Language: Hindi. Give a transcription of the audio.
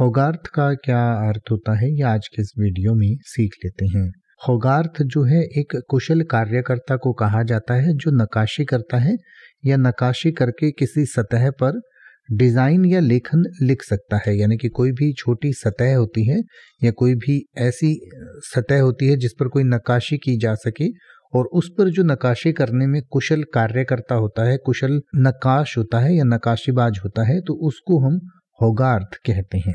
होगार्थ का क्या अर्थ होता है ये आज के इस वीडियो में सीख लेते हैं होगार्थ जो है एक कुशल कार्यकर्ता को कहा जाता है जो नकाशी करता है या नकाशी करके किसी सतह पर डिज़ाइन या लेखन लिख सकता है यानी कि कोई भी छोटी सतह होती है या कोई भी ऐसी सतह होती है जिस पर कोई नकाशी की जा सके और उस पर जो नकाशी करने में कुशल कार्यकर्ता होता है कुशल नकाश होता है या नकाशीबाज होता है तो उसको हम होगार्थ कहते हैं